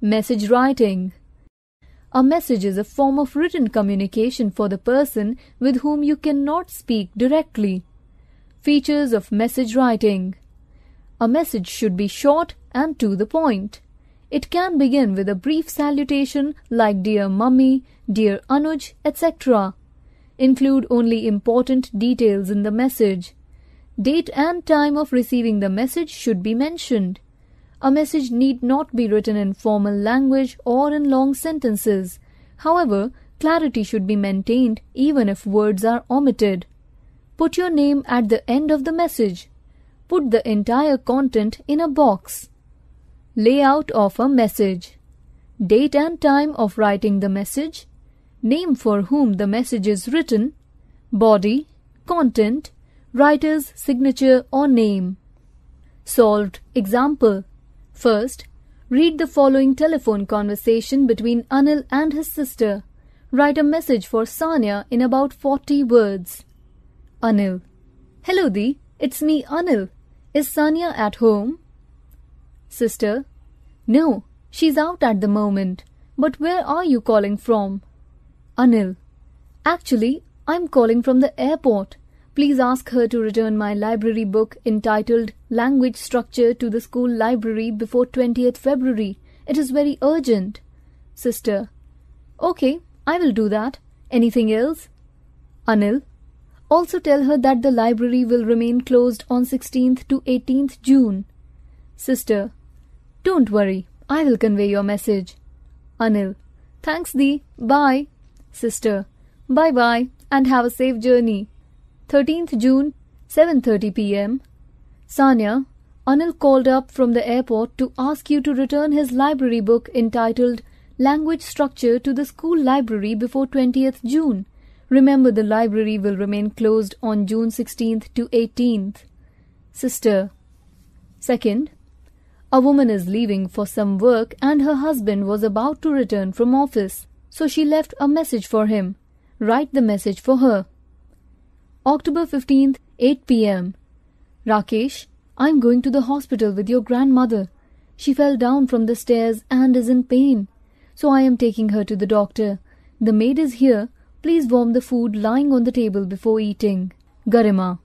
Message writing. A message is a form of written communication for the person with whom you cannot speak directly. Features of message writing. A message should be short and to the point. It can begin with a brief salutation like Dear Mummy, Dear Anuj, etc. Include only important details in the message. Date and time of receiving the message should be mentioned. A message need not be written in formal language or in long sentences. However, clarity should be maintained even if words are omitted. Put your name at the end of the message. Put the entire content in a box. Layout of a message. Date and time of writing the message. Name for whom the message is written. Body, content, writer's signature or name. Solved example. First, read the following telephone conversation between Anil and his sister. Write a message for Sanya in about 40 words. Anil. Hello, Di. It's me, Anil. Is Sanya at home? Sister. No, she's out at the moment. But where are you calling from? Anil. Actually, I'm calling from the airport. Please ask her to return my library book entitled Language Structure to the School Library before 20th February. It is very urgent. Sister. Okay, I will do that. Anything else? Anil. Also tell her that the library will remain closed on 16th to 18th June. Sister. Don't worry. I will convey your message. Anil. Thanks thee. Bye. Sister. Bye bye and have a safe journey. 13th June, 7.30 p.m. Sanya, Anil called up from the airport to ask you to return his library book entitled Language Structure to the school library before 20th June. Remember the library will remain closed on June 16th to 18th. Sister. Second, a woman is leaving for some work and her husband was about to return from office, so she left a message for him. Write the message for her. October 15th, 8 pm. Rakesh, I'm going to the hospital with your grandmother. She fell down from the stairs and is in pain. So I am taking her to the doctor. The maid is here. Please warm the food lying on the table before eating. Garima.